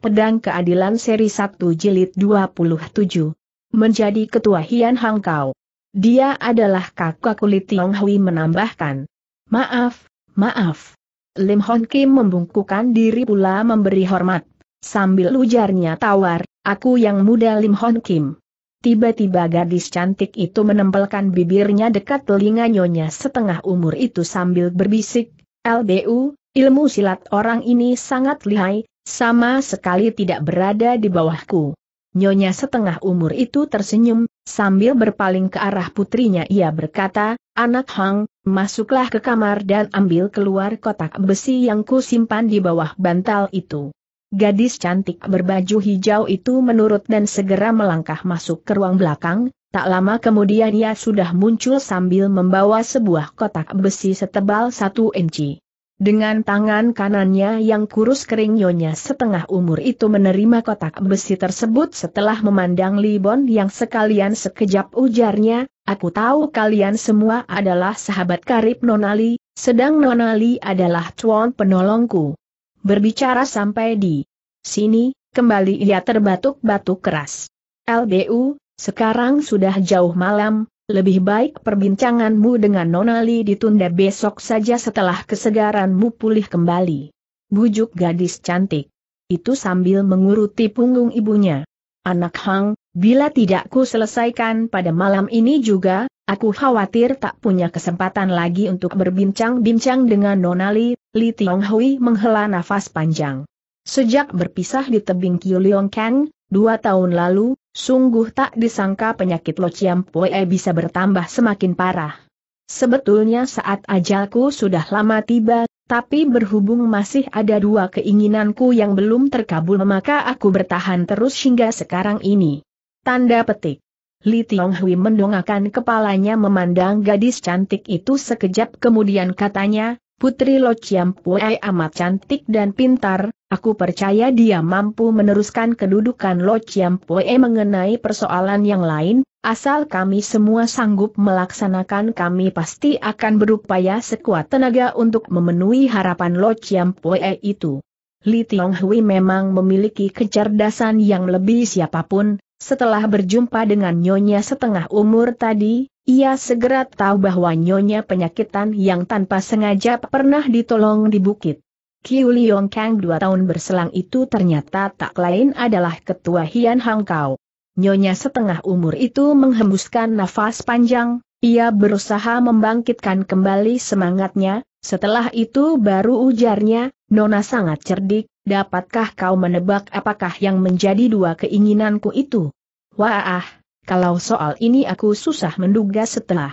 Pedang Keadilan Seri 1 Jilid 27. Menjadi Ketua Hian hangkau. Dia adalah kakak kulit Tiong Hui menambahkan. Maaf, maaf. Lim Hon Kim membungkukan diri pula memberi hormat. Sambil ujarnya tawar, aku yang muda Lim Hon Kim. Tiba-tiba gadis cantik itu menempelkan bibirnya dekat telinga nyonya setengah umur itu sambil berbisik, LBU, ilmu silat orang ini sangat lihai, sama sekali tidak berada di bawahku. Nyonya setengah umur itu tersenyum, sambil berpaling ke arah putrinya ia berkata, Anak Hang, masuklah ke kamar dan ambil keluar kotak besi yang ku simpan di bawah bantal itu. Gadis cantik berbaju hijau itu menurut dan segera melangkah masuk ke ruang belakang, tak lama kemudian ia sudah muncul sambil membawa sebuah kotak besi setebal satu inci. Dengan tangan kanannya yang kurus kering nyonya setengah umur itu menerima kotak besi tersebut setelah memandang Libon yang sekalian sekejap ujarnya, aku tahu kalian semua adalah sahabat karib Nonali, sedang Nonali adalah tuan penolongku. Berbicara sampai di sini, kembali ia terbatuk-batuk keras. LBU, sekarang sudah jauh malam, lebih baik perbincanganmu dengan Nonali ditunda besok saja setelah kesegaranmu pulih kembali. Bujuk gadis cantik. Itu sambil menguruti punggung ibunya. Anak Hang, bila tidak ku selesaikan pada malam ini juga, aku khawatir tak punya kesempatan lagi untuk berbincang-bincang dengan Nonali, Li Tiong Hui menghela nafas panjang. Sejak berpisah di tebing Kiuliong Kang, dua tahun lalu, Sungguh tak disangka penyakit Lo Chiam Pue bisa bertambah semakin parah. Sebetulnya saat ajalku sudah lama tiba, tapi berhubung masih ada dua keinginanku yang belum terkabul maka aku bertahan terus hingga sekarang ini. Tanda petik. Li Tiong Hui mendongakkan kepalanya memandang gadis cantik itu sekejap kemudian katanya, Putri Lo Chiam Puei amat cantik dan pintar, aku percaya dia mampu meneruskan kedudukan Lo Chiam Puei mengenai persoalan yang lain, asal kami semua sanggup melaksanakan kami pasti akan berupaya sekuat tenaga untuk memenuhi harapan Lo Chiam Puei itu. Li Tiong Hui memang memiliki kecerdasan yang lebih siapapun, setelah berjumpa dengan nyonya setengah umur tadi, ia segera tahu bahwa nyonya penyakitan yang tanpa sengaja pernah ditolong di bukit. Kiu Liong Kang dua tahun berselang itu ternyata tak lain adalah ketua Hian Hangkau. Nyonya setengah umur itu menghembuskan nafas panjang, ia berusaha membangkitkan kembali semangatnya, setelah itu baru ujarnya, Nona sangat cerdik, dapatkah kau menebak apakah yang menjadi dua keinginanku itu? Wah! Ah, kalau soal ini aku susah menduga setelah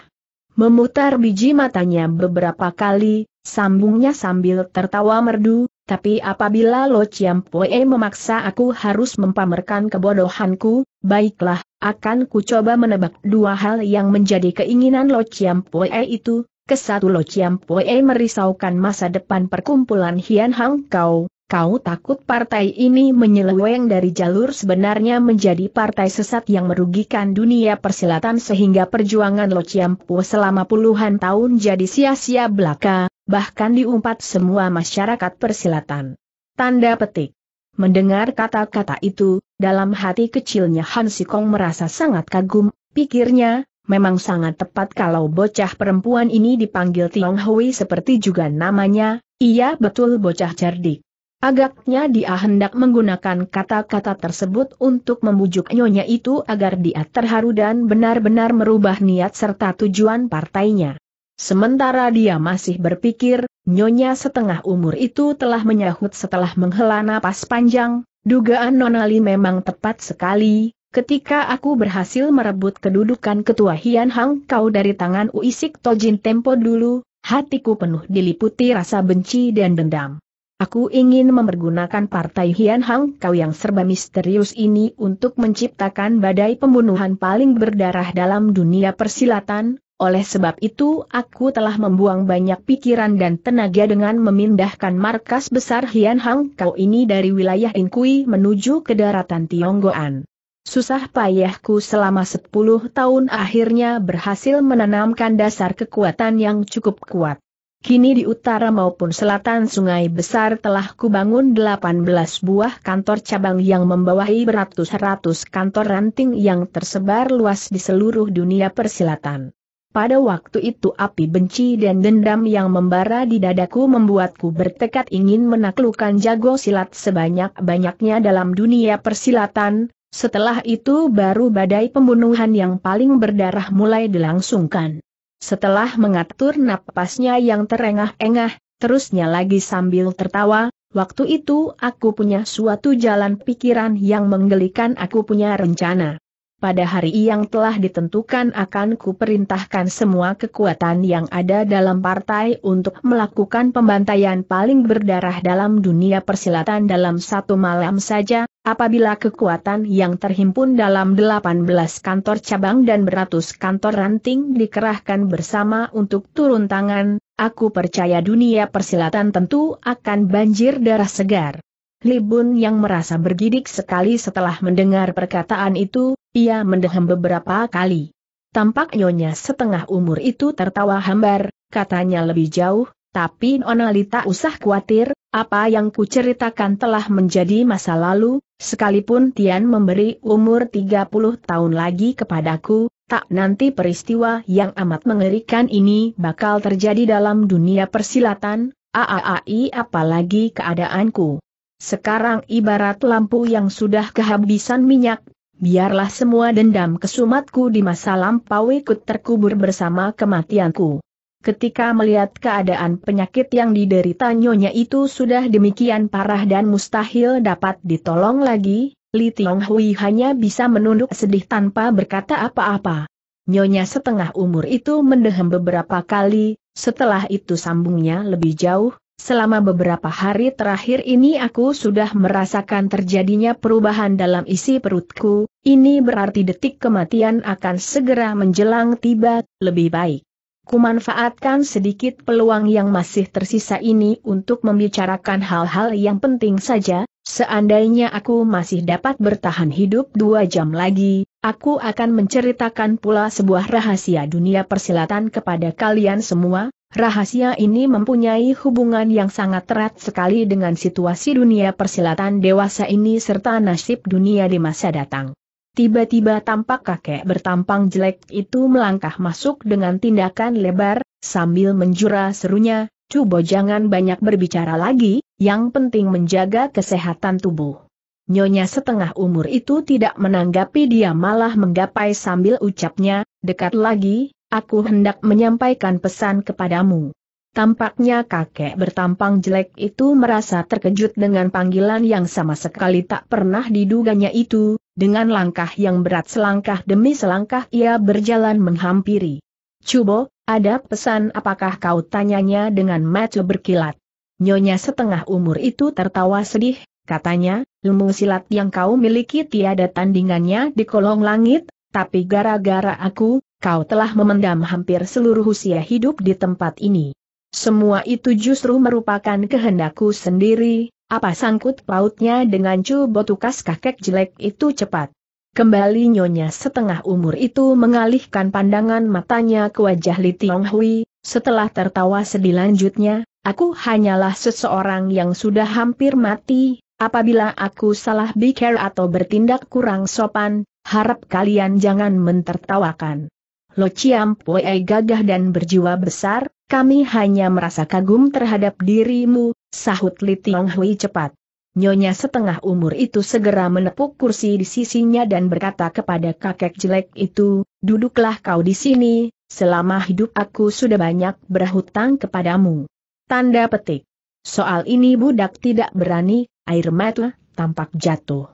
memutar biji matanya beberapa kali, sambungnya sambil tertawa merdu, tapi apabila Lo Chiam Poe memaksa aku harus mempamerkan kebodohanku, baiklah, akan ku coba menebak dua hal yang menjadi keinginan Lo Chiam Poe itu, kesatu Lo Chiam Poe merisaukan masa depan perkumpulan Hian Hang Kau, Kau takut partai ini menyeleweng dari jalur sebenarnya menjadi partai sesat yang merugikan dunia persilatan sehingga perjuangan Lo Chiampu selama puluhan tahun jadi sia-sia belaka, bahkan diumpat semua masyarakat persilatan. Tanda petik. Mendengar kata-kata itu, dalam hati kecilnya Han Sikong merasa sangat kagum, pikirnya, memang sangat tepat kalau bocah perempuan ini dipanggil Tiong Hui seperti juga namanya, ia betul bocah cerdik. Agaknya dia hendak menggunakan kata-kata tersebut untuk membujuk nyonya itu agar dia terharu dan benar-benar merubah niat serta tujuan partainya. Sementara dia masih berpikir, nyonya setengah umur itu telah menyahut setelah menghela napas panjang, dugaan Nonali memang tepat sekali, ketika aku berhasil merebut kedudukan ketua Hian Hang kau dari tangan Uisik Tojin Tempo dulu, hatiku penuh diliputi rasa benci dan dendam. Aku ingin mempergunakan partai Hian Hang kau yang serba misterius ini untuk menciptakan badai pembunuhan paling berdarah dalam dunia persilatan, oleh sebab itu aku telah membuang banyak pikiran dan tenaga dengan memindahkan markas besar Hian Hang Kau ini dari wilayah Inkui menuju ke daratan Tionggoan. Susah payahku selama 10 tahun akhirnya berhasil menanamkan dasar kekuatan yang cukup kuat. Kini di utara maupun selatan sungai besar telah kubangun 18 buah kantor cabang yang membawahi beratus-ratus kantor ranting yang tersebar luas di seluruh dunia persilatan. Pada waktu itu api benci dan dendam yang membara di dadaku membuatku bertekad ingin menaklukkan jago silat sebanyak-banyaknya dalam dunia persilatan, setelah itu baru badai pembunuhan yang paling berdarah mulai dilangsungkan. Setelah mengatur napasnya yang terengah-engah, terusnya lagi sambil tertawa, waktu itu aku punya suatu jalan pikiran yang menggelikan aku punya rencana pada hari yang telah ditentukan akan kuperintahkan semua kekuatan yang ada dalam partai untuk melakukan pembantaian paling berdarah dalam dunia persilatan dalam satu malam saja, apabila kekuatan yang terhimpun dalam 18 kantor cabang dan beratus kantor ranting dikerahkan bersama untuk turun tangan, aku percaya dunia persilatan tentu akan banjir darah segar. Libun yang merasa bergidik sekali setelah mendengar perkataan itu, ia mendeham beberapa kali. Tampak nyonya setengah umur itu tertawa hambar, katanya lebih jauh, tapi Nonali tak usah khawatir, apa yang kuceritakan telah menjadi masa lalu, sekalipun Tian memberi umur 30 tahun lagi kepadaku, tak nanti peristiwa yang amat mengerikan ini bakal terjadi dalam dunia persilatan, AAAI apalagi keadaanku. Sekarang ibarat lampu yang sudah kehabisan minyak, biarlah semua dendam kesumatku di masa lampau ikut terkubur bersama kematianku. Ketika melihat keadaan penyakit yang diderita nyonya itu sudah demikian parah dan mustahil dapat ditolong lagi, Li Tiong Hui hanya bisa menunduk sedih tanpa berkata apa-apa. Nyonya setengah umur itu mendehem beberapa kali, setelah itu sambungnya lebih jauh, Selama beberapa hari terakhir ini aku sudah merasakan terjadinya perubahan dalam isi perutku, ini berarti detik kematian akan segera menjelang tiba, lebih baik. Kumanfaatkan sedikit peluang yang masih tersisa ini untuk membicarakan hal-hal yang penting saja, seandainya aku masih dapat bertahan hidup dua jam lagi, aku akan menceritakan pula sebuah rahasia dunia persilatan kepada kalian semua, Rahasia ini mempunyai hubungan yang sangat erat sekali dengan situasi dunia persilatan dewasa ini serta nasib dunia di masa datang. Tiba-tiba tampak kakek bertampang jelek itu melangkah masuk dengan tindakan lebar, sambil menjura serunya, Cubo jangan banyak berbicara lagi, yang penting menjaga kesehatan tubuh. Nyonya setengah umur itu tidak menanggapi dia malah menggapai sambil ucapnya, dekat lagi, Aku hendak menyampaikan pesan kepadamu. Tampaknya kakek bertampang jelek itu merasa terkejut dengan panggilan yang sama sekali tak pernah diduganya itu, dengan langkah yang berat selangkah demi selangkah ia berjalan menghampiri. Cubo, ada pesan apakah kau tanyanya dengan mata berkilat? Nyonya setengah umur itu tertawa sedih, katanya, ilmu silat yang kau miliki tiada tandingannya di kolong langit, tapi gara-gara aku, Kau telah memendam hampir seluruh usia hidup di tempat ini. Semua itu justru merupakan kehendakku sendiri, apa sangkut pautnya dengan cu botukas kakek jelek itu cepat. Kembali nyonya setengah umur itu mengalihkan pandangan matanya ke wajah Li Tiong Hui, setelah tertawa sedih lanjutnya, aku hanyalah seseorang yang sudah hampir mati, Apabila aku salah bicara atau bertindak kurang sopan, harap kalian jangan mentertawakan. Lo Chiam Pue gagah dan berjiwa besar, kami hanya merasa kagum terhadap dirimu, sahut Li Tiong Hui cepat. Nyonya setengah umur itu segera menepuk kursi di sisinya dan berkata kepada kakek jelek itu, duduklah kau di sini, selama hidup aku sudah banyak berhutang kepadamu. Tanda petik. Soal ini budak tidak berani, air mata tampak jatuh.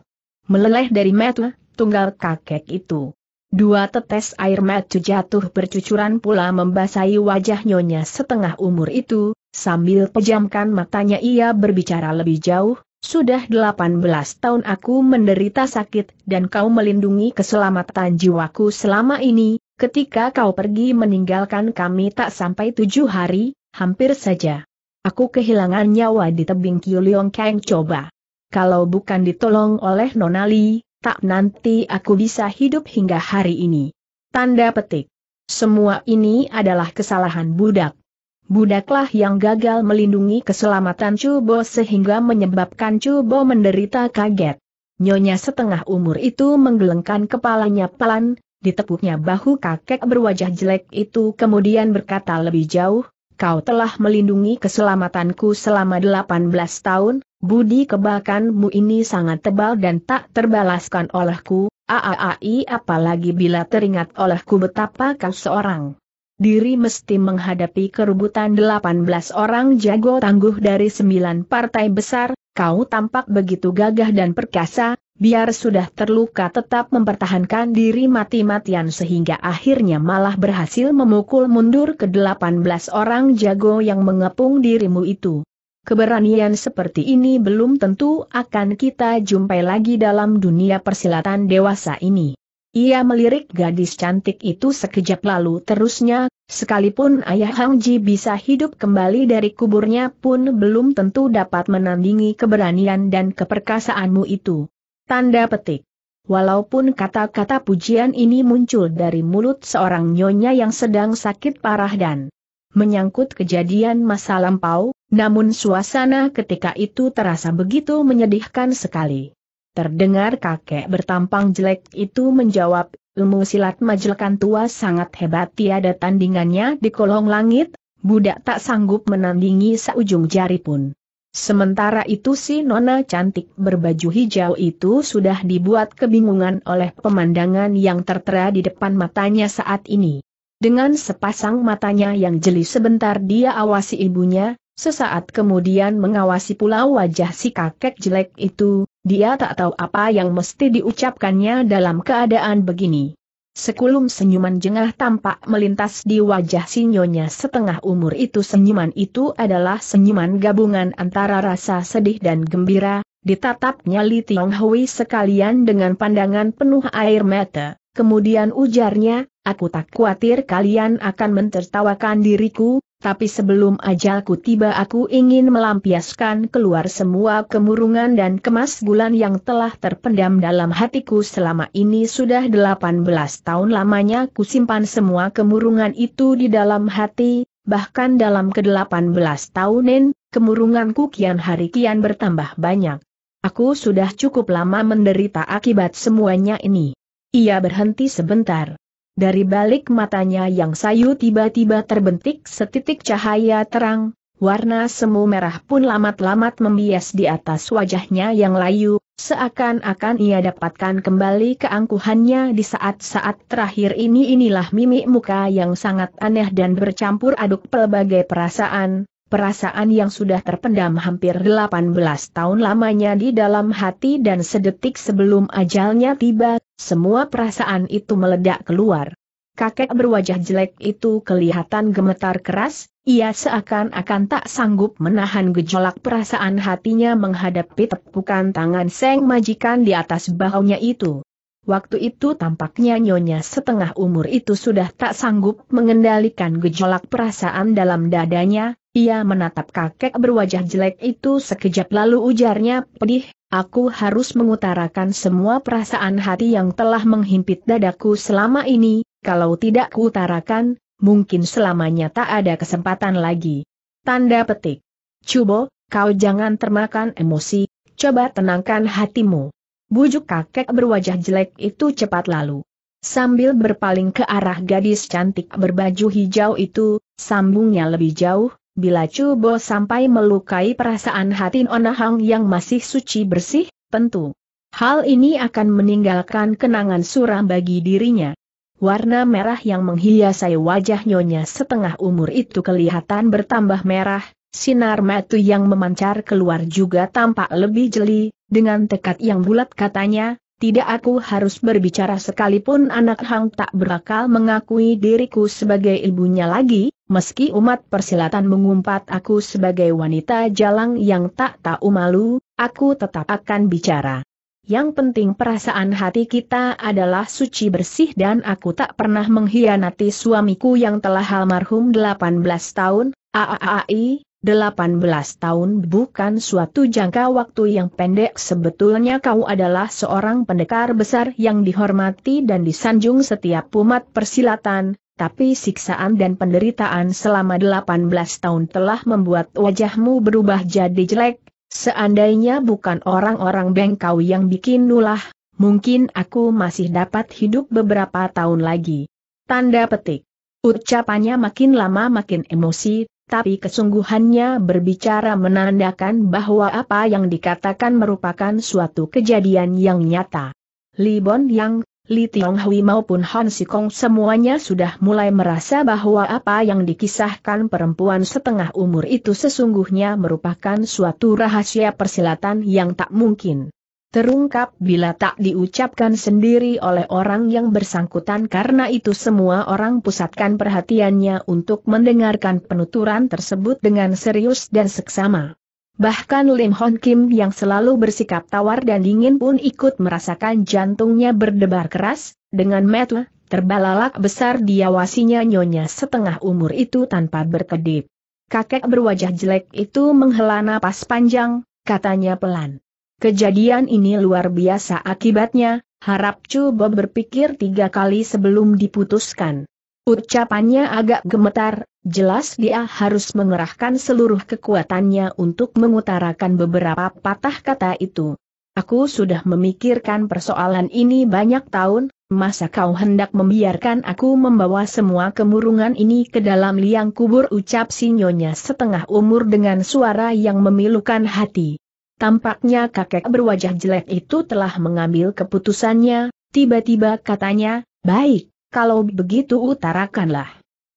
Meleleh dari mata, tunggal kakek itu. Dua tetes air mata jatuh bercucuran pula membasahi wajah nyonya setengah umur itu, sambil pejamkan matanya ia berbicara lebih jauh, sudah 18 tahun aku menderita sakit dan kau melindungi keselamatan jiwaku selama ini, ketika kau pergi meninggalkan kami tak sampai tujuh hari, hampir saja. Aku kehilangan nyawa di tebing Kiuliong Kang coba. Kalau bukan ditolong oleh Nonali, tak nanti aku bisa hidup hingga hari ini. Tanda petik. Semua ini adalah kesalahan budak. Budaklah yang gagal melindungi keselamatan Cubo sehingga menyebabkan Cubo menderita kaget. Nyonya setengah umur itu menggelengkan kepalanya pelan, ditepuknya bahu kakek berwajah jelek itu kemudian berkata lebih jauh, kau telah melindungi keselamatanku selama 18 tahun, Budi kebakanmu ini sangat tebal dan tak terbalaskan olehku, aaai apalagi bila teringat olehku betapa kau seorang. Diri mesti menghadapi kerubutan 18 orang jago tangguh dari 9 partai besar, kau tampak begitu gagah dan perkasa, biar sudah terluka tetap mempertahankan diri mati-matian sehingga akhirnya malah berhasil memukul mundur ke 18 orang jago yang mengepung dirimu itu. Keberanian seperti ini belum tentu akan kita jumpai lagi dalam dunia persilatan dewasa ini. Ia melirik gadis cantik itu sekejap lalu terusnya, sekalipun ayah Hang Ji bisa hidup kembali dari kuburnya pun belum tentu dapat menandingi keberanian dan keperkasaanmu itu. Tanda petik. Walaupun kata-kata pujian ini muncul dari mulut seorang nyonya yang sedang sakit parah dan menyangkut kejadian masa lampau, namun suasana ketika itu terasa begitu menyedihkan sekali. Terdengar kakek bertampang jelek itu menjawab, ilmu silat majelkan tua sangat hebat tiada tandingannya di kolong langit, budak tak sanggup menandingi seujung jari pun. Sementara itu si nona cantik berbaju hijau itu sudah dibuat kebingungan oleh pemandangan yang tertera di depan matanya saat ini. Dengan sepasang matanya yang jeli sebentar dia awasi ibunya, Sesaat kemudian mengawasi pula wajah si kakek jelek itu, dia tak tahu apa yang mesti diucapkannya dalam keadaan begini. Sekulum senyuman jengah tampak melintas di wajah sinyonya setengah umur itu senyuman itu adalah senyuman gabungan antara rasa sedih dan gembira, ditatapnya Li Tiong Hui sekalian dengan pandangan penuh air mata, kemudian ujarnya, aku tak khawatir kalian akan mentertawakan diriku, tapi sebelum ajalku tiba aku ingin melampiaskan keluar semua kemurungan dan kemas bulan yang telah terpendam dalam hatiku selama ini sudah 18 tahun lamanya simpan semua kemurungan itu di dalam hati, bahkan dalam ke-18 tahunin, kemurunganku kian hari kian bertambah banyak. Aku sudah cukup lama menderita akibat semuanya ini. Ia berhenti sebentar dari balik matanya yang sayu tiba-tiba terbentik setitik cahaya terang, warna semu merah pun lamat-lamat membias di atas wajahnya yang layu, seakan-akan ia dapatkan kembali keangkuhannya di saat-saat terakhir ini inilah mimik muka yang sangat aneh dan bercampur aduk pelbagai perasaan, perasaan yang sudah terpendam hampir 18 tahun lamanya di dalam hati dan sedetik sebelum ajalnya tiba, semua perasaan itu meledak keluar. Kakek berwajah jelek itu kelihatan gemetar keras, ia seakan-akan tak sanggup menahan gejolak perasaan hatinya menghadapi tepukan tangan seng majikan di atas bahunya itu. Waktu itu tampaknya nyonya setengah umur itu sudah tak sanggup mengendalikan gejolak perasaan dalam dadanya, ia menatap kakek berwajah jelek itu sekejap lalu ujarnya pedih, aku harus mengutarakan semua perasaan hati yang telah menghimpit dadaku selama ini, kalau tidak kuutarakan, mungkin selamanya tak ada kesempatan lagi. Tanda petik. Cubo, kau jangan termakan emosi, coba tenangkan hatimu. Bujuk kakek berwajah jelek itu cepat lalu. Sambil berpaling ke arah gadis cantik berbaju hijau itu, sambungnya lebih jauh, Bila Chu sampai melukai perasaan hati Nona Hang yang masih suci bersih, tentu. Hal ini akan meninggalkan kenangan suram bagi dirinya. Warna merah yang menghiasai wajah nyonya setengah umur itu kelihatan bertambah merah, sinar mata yang memancar keluar juga tampak lebih jeli, dengan tekad yang bulat katanya, tidak aku harus berbicara sekalipun anak hang tak berakal mengakui diriku sebagai ibunya lagi, meski umat persilatan mengumpat aku sebagai wanita jalang yang tak tahu malu, aku tetap akan bicara. Yang penting perasaan hati kita adalah suci bersih dan aku tak pernah mengkhianati suamiku yang telah almarhum 18 tahun, aaai, 18 tahun bukan suatu jangka waktu yang pendek sebetulnya kau adalah seorang pendekar besar yang dihormati dan disanjung setiap umat persilatan, tapi siksaan dan penderitaan selama 18 tahun telah membuat wajahmu berubah jadi jelek, seandainya bukan orang-orang bengkau yang bikin nulah, mungkin aku masih dapat hidup beberapa tahun lagi. Tanda petik. Ucapannya makin lama makin emosi, tapi kesungguhannya berbicara menandakan bahwa apa yang dikatakan merupakan suatu kejadian yang nyata. Li Bon Yang, Li Hui maupun Han Sikong semuanya sudah mulai merasa bahwa apa yang dikisahkan perempuan setengah umur itu sesungguhnya merupakan suatu rahasia persilatan yang tak mungkin terungkap bila tak diucapkan sendiri oleh orang yang bersangkutan karena itu semua orang pusatkan perhatiannya untuk mendengarkan penuturan tersebut dengan serius dan seksama. Bahkan Lim Hon Kim yang selalu bersikap tawar dan dingin pun ikut merasakan jantungnya berdebar keras, dengan metu, terbalalak besar diawasinya nyonya setengah umur itu tanpa berkedip. Kakek berwajah jelek itu menghela napas panjang, katanya pelan. Kejadian ini luar biasa akibatnya, harap Chu Bo berpikir tiga kali sebelum diputuskan. Ucapannya agak gemetar, jelas dia harus mengerahkan seluruh kekuatannya untuk mengutarakan beberapa patah kata itu. Aku sudah memikirkan persoalan ini banyak tahun, masa kau hendak membiarkan aku membawa semua kemurungan ini ke dalam liang kubur ucap sinyonya setengah umur dengan suara yang memilukan hati. Tampaknya kakek berwajah jelek itu telah mengambil keputusannya, tiba-tiba katanya, baik, kalau begitu utarakanlah.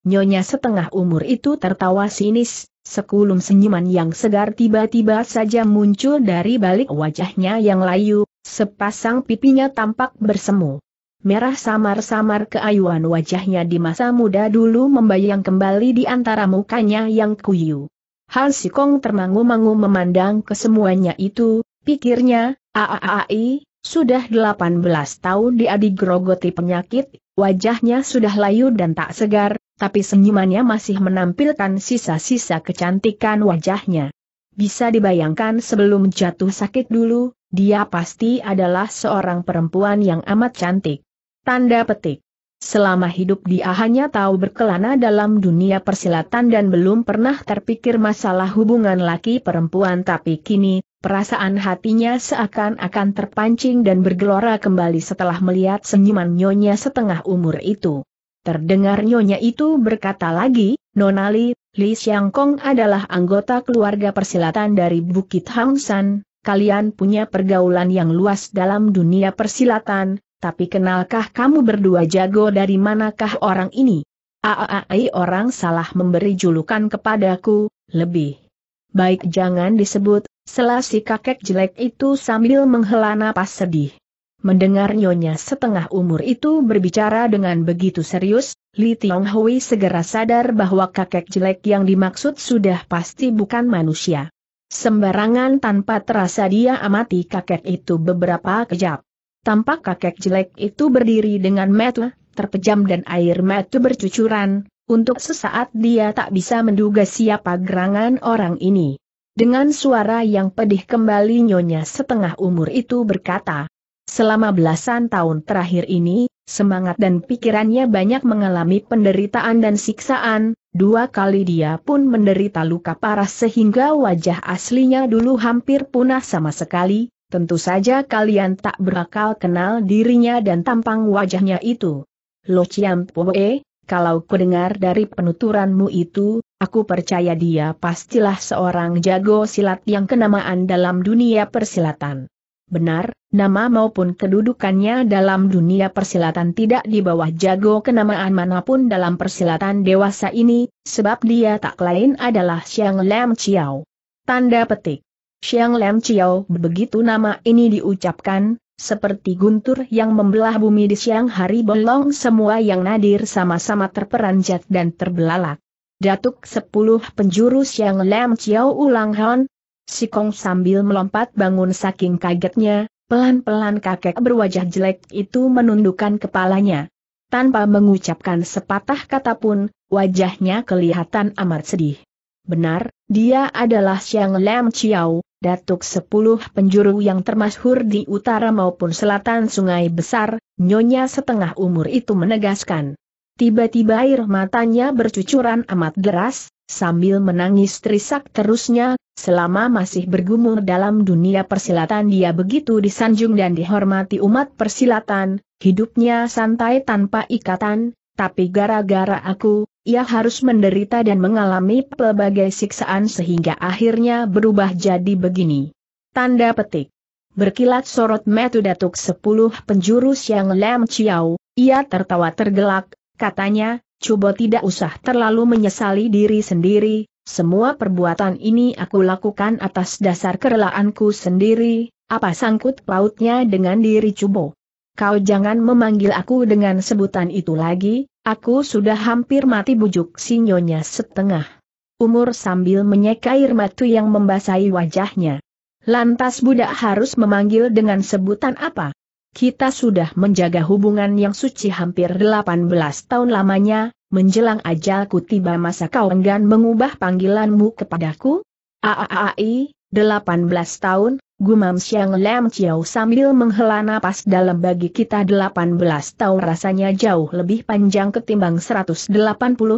Nyonya setengah umur itu tertawa sinis, sekulum senyuman yang segar tiba-tiba saja muncul dari balik wajahnya yang layu, sepasang pipinya tampak bersemu. Merah samar-samar keayuan wajahnya di masa muda dulu membayang kembali di antara mukanya yang kuyu. Han Sikong termangu-mangu memandang kesemuanya itu, pikirnya, aaai, sudah 18 tahun dia digrogoti penyakit, wajahnya sudah layu dan tak segar, tapi senyumannya masih menampilkan sisa-sisa kecantikan wajahnya. Bisa dibayangkan sebelum jatuh sakit dulu, dia pasti adalah seorang perempuan yang amat cantik. Tanda petik. Selama hidup dia hanya tahu berkelana dalam dunia persilatan dan belum pernah terpikir masalah hubungan laki perempuan tapi kini, perasaan hatinya seakan-akan terpancing dan bergelora kembali setelah melihat senyuman nyonya setengah umur itu. Terdengar nyonya itu berkata lagi, Nonali, Li Xiangkong adalah anggota keluarga persilatan dari Bukit Hangsan, kalian punya pergaulan yang luas dalam dunia persilatan, tapi kenalkah kamu berdua jago dari manakah orang ini? Aaai orang salah memberi julukan kepadaku, lebih. Baik jangan disebut, selasi kakek jelek itu sambil menghela napas sedih. Mendengar nyonya setengah umur itu berbicara dengan begitu serius, Li Tiong Hui segera sadar bahwa kakek jelek yang dimaksud sudah pasti bukan manusia. Sembarangan tanpa terasa dia amati kakek itu beberapa kejap. Tampak kakek jelek itu berdiri dengan metu, terpejam dan air metu bercucuran, untuk sesaat dia tak bisa menduga siapa gerangan orang ini. Dengan suara yang pedih kembali nyonya setengah umur itu berkata, Selama belasan tahun terakhir ini, semangat dan pikirannya banyak mengalami penderitaan dan siksaan, dua kali dia pun menderita luka parah sehingga wajah aslinya dulu hampir punah sama sekali, Tentu saja kalian tak berakal kenal dirinya dan tampang wajahnya itu. Lo Chiam Poe, kalau kudengar dari penuturanmu itu, aku percaya dia pastilah seorang jago silat yang kenamaan dalam dunia persilatan. Benar, nama maupun kedudukannya dalam dunia persilatan tidak di bawah jago kenamaan manapun dalam persilatan dewasa ini, sebab dia tak lain adalah Xiang Lam Chiao. Tanda petik. Xiang Lam Chiao begitu nama ini diucapkan, seperti guntur yang membelah bumi di siang hari bolong semua yang nadir sama-sama terperanjat dan terbelalak. Datuk sepuluh penjuru Xiang Lam Chiao ulang hon, si Kong sambil melompat bangun saking kagetnya, pelan-pelan kakek berwajah jelek itu menundukkan kepalanya. Tanpa mengucapkan sepatah kata pun, wajahnya kelihatan amat sedih. Benar, dia adalah Xiang Lam Chiao, datuk sepuluh penjuru yang termasyhur di utara maupun selatan sungai besar, nyonya setengah umur itu menegaskan. Tiba-tiba air matanya bercucuran amat deras, sambil menangis terisak terusnya, selama masih bergumul dalam dunia persilatan dia begitu disanjung dan dihormati umat persilatan, hidupnya santai tanpa ikatan, tapi gara-gara aku, ia harus menderita dan mengalami pelbagai siksaan sehingga akhirnya berubah jadi begini. Tanda petik. Berkilat sorot metu datuk sepuluh penjuru yang lem ciau, ia tertawa tergelak, katanya, coba tidak usah terlalu menyesali diri sendiri, semua perbuatan ini aku lakukan atas dasar kerelaanku sendiri, apa sangkut pautnya dengan diri Cubo? kau jangan memanggil aku dengan sebutan itu lagi, aku sudah hampir mati bujuk sinyonya setengah. Umur sambil menyeka air matu yang membasahi wajahnya. Lantas budak harus memanggil dengan sebutan apa? Kita sudah menjaga hubungan yang suci hampir 18 tahun lamanya, menjelang ajalku tiba masa kau enggan mengubah panggilanmu kepadaku? Aaai, 18 tahun, Gumam siang Lam Chiao sambil menghela napas dalam bagi kita 18 tahun rasanya jauh lebih panjang ketimbang 180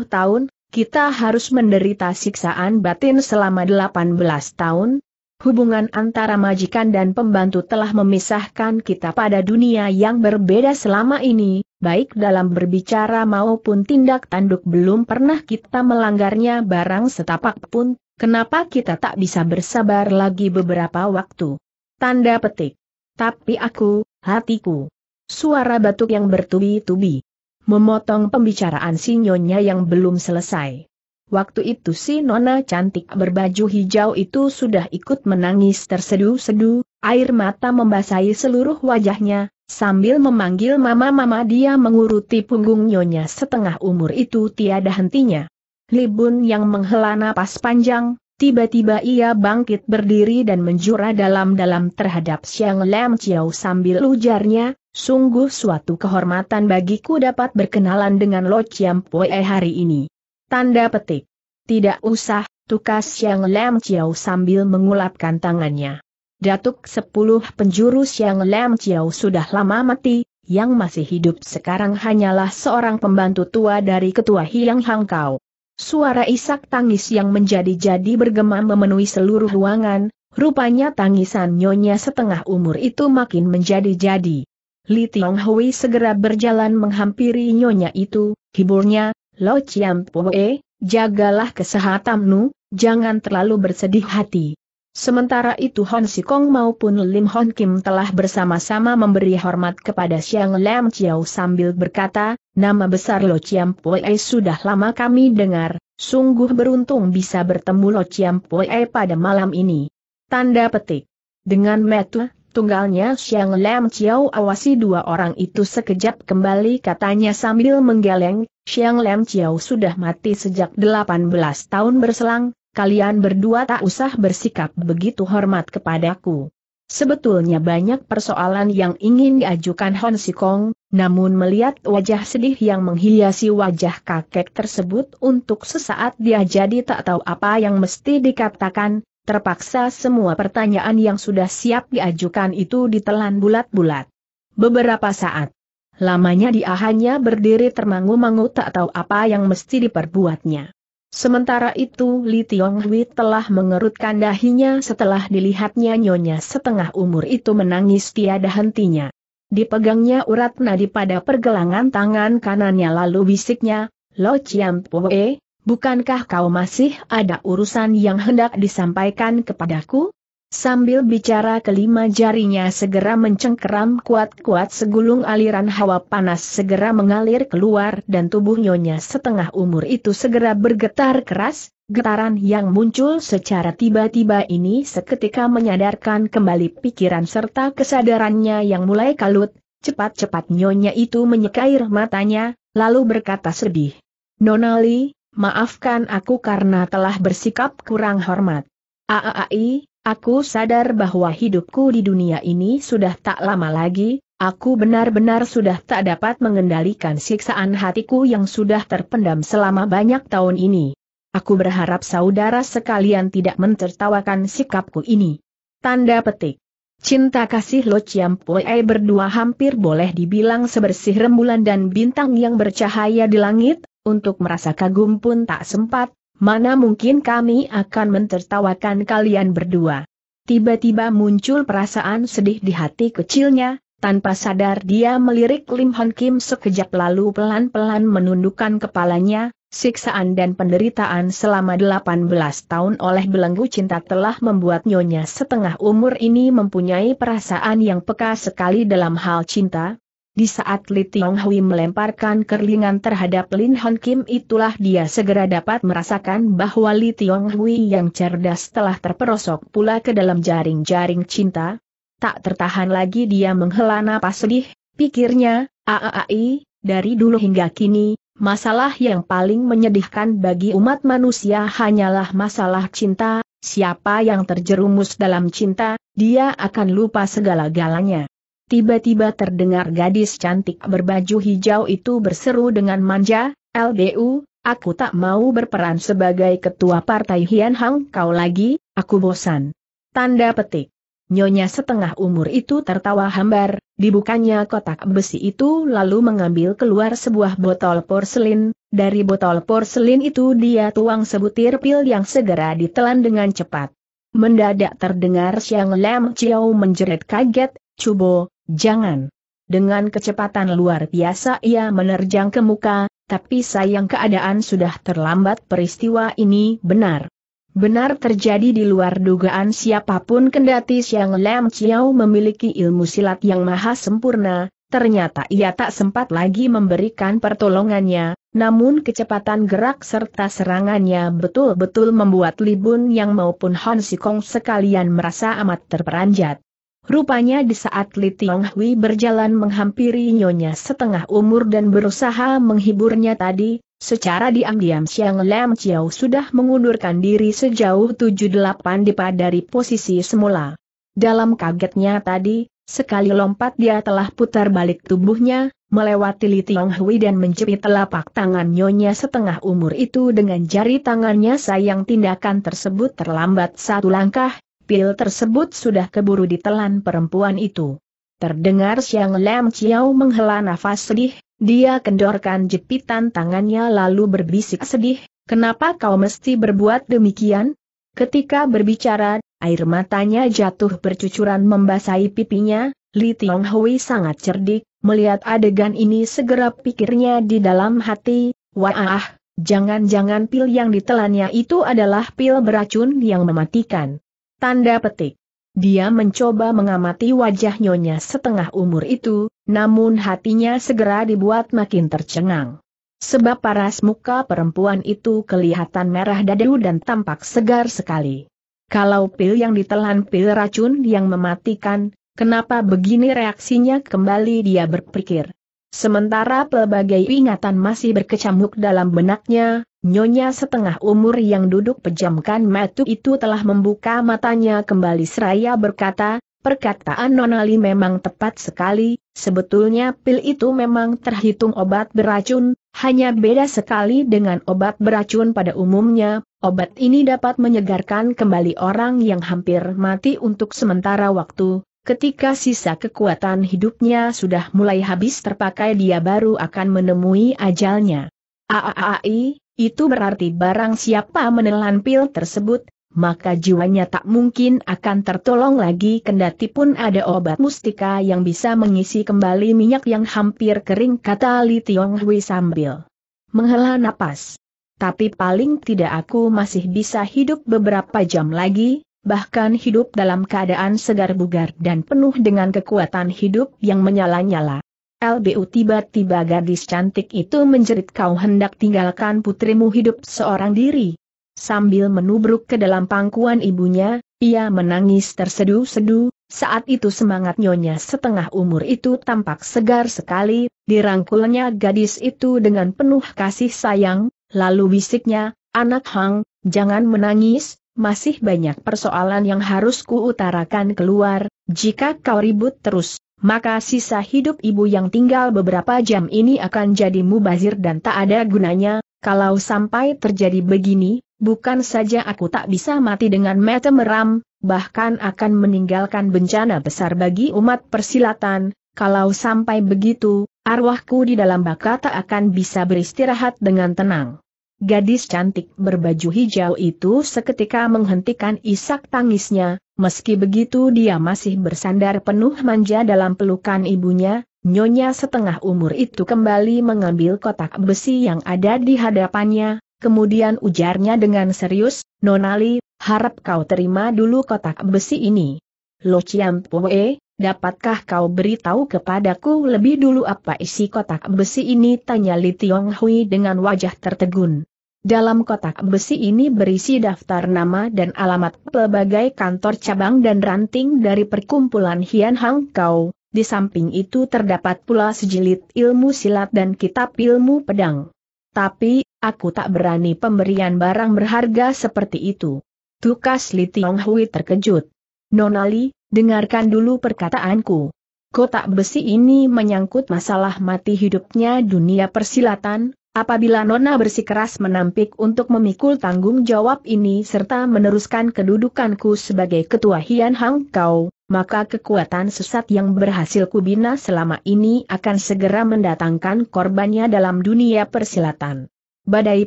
tahun, kita harus menderita siksaan batin selama 18 tahun. Hubungan antara majikan dan pembantu telah memisahkan kita pada dunia yang berbeda selama ini, baik dalam berbicara maupun tindak tanduk belum pernah kita melanggarnya barang setapak pun, Kenapa kita tak bisa bersabar lagi beberapa waktu? Tanda petik. Tapi aku, hatiku. Suara batuk yang bertubi-tubi. Memotong pembicaraan si nyonya yang belum selesai. Waktu itu si nona cantik berbaju hijau itu sudah ikut menangis tersedu-sedu, air mata membasahi seluruh wajahnya, sambil memanggil mama-mama dia menguruti punggung nyonya setengah umur itu tiada hentinya. Libun yang menghela napas panjang, tiba-tiba ia bangkit berdiri dan menjura dalam-dalam terhadap Siang Lam Chiao sambil ujarnya, sungguh suatu kehormatan bagiku dapat berkenalan dengan Lo Chiam Poe hari ini. Tanda petik. Tidak usah, tukas Siang Lam Chiao sambil mengulapkan tangannya. Datuk sepuluh penjuru Siang Lam Chiao sudah lama mati, yang masih hidup sekarang hanyalah seorang pembantu tua dari ketua Hiang Hangkau. Suara isak tangis yang menjadi-jadi bergema memenuhi seluruh ruangan, rupanya tangisan nyonya setengah umur itu makin menjadi-jadi. Li Tiong Hui segera berjalan menghampiri nyonya itu, hiburnya, Lo Chiam Poe, jagalah kesehatanmu, jangan terlalu bersedih hati. Sementara itu Hon Sikong maupun Lim Hon Kim telah bersama-sama memberi hormat kepada Siang Lam Chiao sambil berkata, nama besar Lo Chiam Pue sudah lama kami dengar, sungguh beruntung bisa bertemu Lo Chiam Pue pada malam ini. Tanda petik. Dengan metu, tunggalnya Siang Lam Chiao awasi dua orang itu sekejap kembali katanya sambil menggeleng, Siang Lam Chiao sudah mati sejak 18 tahun berselang, kalian berdua tak usah bersikap begitu hormat kepadaku. Sebetulnya banyak persoalan yang ingin diajukan Hon Sikong, namun melihat wajah sedih yang menghiasi wajah kakek tersebut untuk sesaat dia jadi tak tahu apa yang mesti dikatakan, terpaksa semua pertanyaan yang sudah siap diajukan itu ditelan bulat-bulat. Beberapa saat lamanya dia hanya berdiri termangu-mangu tak tahu apa yang mesti diperbuatnya. Sementara itu Li Tiong Hui telah mengerutkan dahinya setelah dilihatnya nyonya setengah umur itu menangis tiada hentinya. Dipegangnya urat nadi pada pergelangan tangan kanannya lalu bisiknya, Lo Chiam Poe, bukankah kau masih ada urusan yang hendak disampaikan kepadaku? Sambil bicara kelima jarinya segera mencengkeram kuat-kuat segulung aliran hawa panas segera mengalir keluar dan tubuh nyonya setengah umur itu segera bergetar keras, getaran yang muncul secara tiba-tiba ini seketika menyadarkan kembali pikiran serta kesadarannya yang mulai kalut, cepat-cepat nyonya itu menyekair matanya, lalu berkata sedih. Nonali, maafkan aku karena telah bersikap kurang hormat. Aai, Aku sadar bahwa hidupku di dunia ini sudah tak lama lagi, aku benar-benar sudah tak dapat mengendalikan siksaan hatiku yang sudah terpendam selama banyak tahun ini. Aku berharap saudara sekalian tidak mentertawakan sikapku ini. Tanda petik. Cinta kasih Lo Chiam Poe berdua hampir boleh dibilang sebersih rembulan dan bintang yang bercahaya di langit, untuk merasa kagum pun tak sempat, Mana mungkin kami akan mentertawakan kalian berdua. Tiba-tiba muncul perasaan sedih di hati kecilnya, tanpa sadar dia melirik Lim Han Kim sekejap lalu pelan-pelan menundukkan kepalanya, siksaan dan penderitaan selama 18 tahun oleh belenggu cinta telah membuat nyonya setengah umur ini mempunyai perasaan yang peka sekali dalam hal cinta, di saat Li Tiong Hui melemparkan kerlingan terhadap Lin Hon Kim itulah dia segera dapat merasakan bahwa Li Tiong Hui yang cerdas telah terperosok pula ke dalam jaring-jaring cinta. Tak tertahan lagi dia menghela napas sedih, pikirnya, AAI, dari dulu hingga kini, masalah yang paling menyedihkan bagi umat manusia hanyalah masalah cinta, siapa yang terjerumus dalam cinta, dia akan lupa segala-galanya. Tiba-tiba terdengar gadis cantik berbaju hijau itu berseru dengan manja, LBU, aku tak mau berperan sebagai ketua partai Hian Hang kau lagi, aku bosan. Tanda petik. Nyonya setengah umur itu tertawa hambar, dibukanya kotak besi itu lalu mengambil keluar sebuah botol porselin, dari botol porselin itu dia tuang sebutir pil yang segera ditelan dengan cepat. Mendadak terdengar Siang Lam Chiao menjerit kaget, Cubo, Jangan. Dengan kecepatan luar biasa ia menerjang ke muka, tapi sayang keadaan sudah terlambat peristiwa ini benar. Benar terjadi di luar dugaan siapapun kendati Siang Lam Chiao memiliki ilmu silat yang maha sempurna, ternyata ia tak sempat lagi memberikan pertolongannya, namun kecepatan gerak serta serangannya betul-betul membuat Libun yang maupun Han Sikong sekalian merasa amat terperanjat. Rupanya di saat Li Tiong Hui berjalan menghampiri nyonya setengah umur dan berusaha menghiburnya tadi, secara diam-diam Siang Lam Chiao sudah mengundurkan diri sejauh 78 dipa dari posisi semula. Dalam kagetnya tadi, sekali lompat dia telah putar balik tubuhnya, melewati Li Tiong Hui dan menjepit telapak tangan nyonya setengah umur itu dengan jari tangannya sayang tindakan tersebut terlambat satu langkah, pil tersebut sudah keburu ditelan perempuan itu. Terdengar siang Lam Chiao menghela nafas sedih, dia kendorkan jepitan tangannya lalu berbisik sedih, kenapa kau mesti berbuat demikian? Ketika berbicara, air matanya jatuh bercucuran membasahi pipinya, Li Tiong Hui sangat cerdik, melihat adegan ini segera pikirnya di dalam hati, wah, jangan-jangan pil yang ditelannya itu adalah pil beracun yang mematikan. Tanda petik. Dia mencoba mengamati wajah nyonya setengah umur itu, namun hatinya segera dibuat makin tercengang. Sebab paras muka perempuan itu kelihatan merah dadu dan tampak segar sekali. Kalau pil yang ditelan pil racun yang mematikan, kenapa begini reaksinya kembali dia berpikir. Sementara pelbagai ingatan masih berkecamuk dalam benaknya, Nyonya setengah umur yang duduk pejamkan matu itu telah membuka matanya kembali seraya berkata, perkataan Nonali memang tepat sekali, sebetulnya pil itu memang terhitung obat beracun, hanya beda sekali dengan obat beracun pada umumnya, obat ini dapat menyegarkan kembali orang yang hampir mati untuk sementara waktu, Ketika sisa kekuatan hidupnya sudah mulai habis terpakai dia baru akan menemui ajalnya. Aaai, itu berarti barang siapa menelan pil tersebut, maka jiwanya tak mungkin akan tertolong lagi kendati pun ada obat mustika yang bisa mengisi kembali minyak yang hampir kering kata Li Tiong sambil menghela napas. Tapi paling tidak aku masih bisa hidup beberapa jam lagi, bahkan hidup dalam keadaan segar bugar dan penuh dengan kekuatan hidup yang menyala-nyala. LBU tiba-tiba gadis cantik itu menjerit kau hendak tinggalkan putrimu hidup seorang diri. Sambil menubruk ke dalam pangkuan ibunya, ia menangis tersedu-sedu, saat itu semangat nyonya setengah umur itu tampak segar sekali, dirangkulnya gadis itu dengan penuh kasih sayang, lalu bisiknya, anak hang, jangan menangis, masih banyak persoalan yang harus kuutarakan keluar, jika kau ribut terus, maka sisa hidup ibu yang tinggal beberapa jam ini akan jadi mubazir dan tak ada gunanya, kalau sampai terjadi begini, bukan saja aku tak bisa mati dengan mata meram, bahkan akan meninggalkan bencana besar bagi umat persilatan, kalau sampai begitu, arwahku di dalam baka tak akan bisa beristirahat dengan tenang. Gadis cantik berbaju hijau itu seketika menghentikan isak tangisnya, meski begitu dia masih bersandar penuh manja dalam pelukan ibunya, nyonya setengah umur itu kembali mengambil kotak besi yang ada di hadapannya, kemudian ujarnya dengan serius, Nonali, harap kau terima dulu kotak besi ini. Lo Chiam Poe, Dapatkah kau beritahu kepadaku lebih dulu apa isi kotak besi ini? Tanya Li Tiong Hui dengan wajah tertegun. Dalam kotak besi ini berisi daftar nama dan alamat pelbagai kantor cabang dan ranting dari perkumpulan Hian Hang Kau. Di samping itu terdapat pula sejilid ilmu silat dan kitab ilmu pedang. Tapi, aku tak berani pemberian barang berharga seperti itu. Tukas Li Tiong Hui terkejut. Nonali, Dengarkan dulu perkataanku. Kotak besi ini menyangkut masalah mati hidupnya dunia persilatan, apabila Nona bersikeras menampik untuk memikul tanggung jawab ini serta meneruskan kedudukanku sebagai ketua Hian Hang Kau, maka kekuatan sesat yang berhasil kubina selama ini akan segera mendatangkan korbannya dalam dunia persilatan. Badai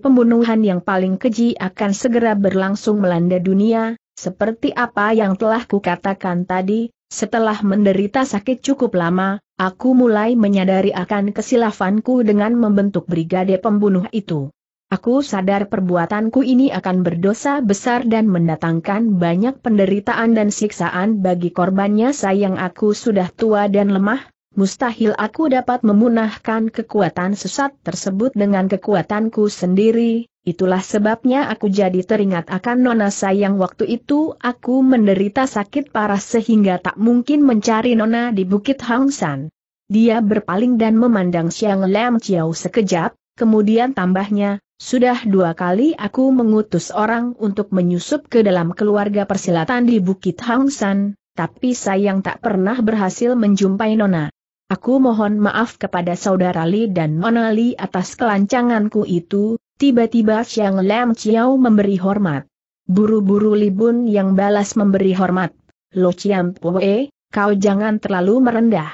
pembunuhan yang paling keji akan segera berlangsung melanda dunia, seperti apa yang telah kukatakan tadi, setelah menderita sakit cukup lama, aku mulai menyadari akan kesilafanku dengan membentuk brigade pembunuh itu. Aku sadar perbuatanku ini akan berdosa besar dan mendatangkan banyak penderitaan dan siksaan bagi korbannya sayang aku sudah tua dan lemah, mustahil aku dapat memunahkan kekuatan sesat tersebut dengan kekuatanku sendiri, Itulah sebabnya aku jadi teringat akan nona sayang waktu itu aku menderita sakit parah sehingga tak mungkin mencari nona di Bukit Hangsan. Dia berpaling dan memandang Siang Lam Chiao sekejap, kemudian tambahnya, sudah dua kali aku mengutus orang untuk menyusup ke dalam keluarga persilatan di Bukit Hangsan, tapi sayang tak pernah berhasil menjumpai nona. Aku mohon maaf kepada saudara Li dan Nona Li atas kelancanganku itu, Tiba-tiba siang Lam Chiao memberi hormat. Buru-buru Libun yang balas memberi hormat. Lo Chiang Pue, kau jangan terlalu merendah.